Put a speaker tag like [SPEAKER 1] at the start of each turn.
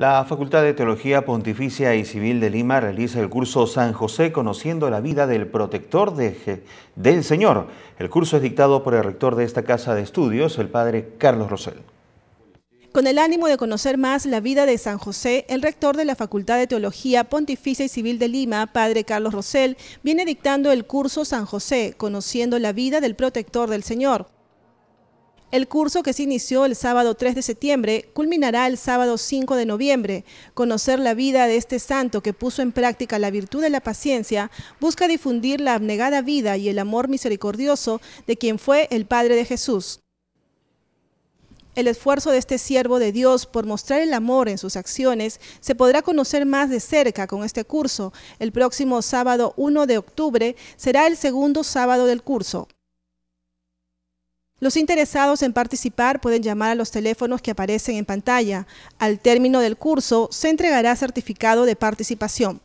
[SPEAKER 1] La Facultad de Teología Pontificia y Civil de Lima realiza el curso San José Conociendo la Vida del Protector del Señor. El curso es dictado por el rector de esta casa de estudios, el padre Carlos Rosell.
[SPEAKER 2] Con el ánimo de conocer más la vida de San José, el rector de la Facultad de Teología Pontificia y Civil de Lima, padre Carlos Rosell, viene dictando el curso San José, conociendo la vida del protector del Señor. El curso que se inició el sábado 3 de septiembre culminará el sábado 5 de noviembre. Conocer la vida de este santo que puso en práctica la virtud de la paciencia busca difundir la abnegada vida y el amor misericordioso de quien fue el Padre de Jesús. El esfuerzo de este siervo de Dios por mostrar el amor en sus acciones se podrá conocer más de cerca con este curso. El próximo sábado 1 de octubre será el segundo sábado del curso. Los interesados en participar pueden llamar a los teléfonos que aparecen en pantalla. Al término del curso, se entregará certificado de participación.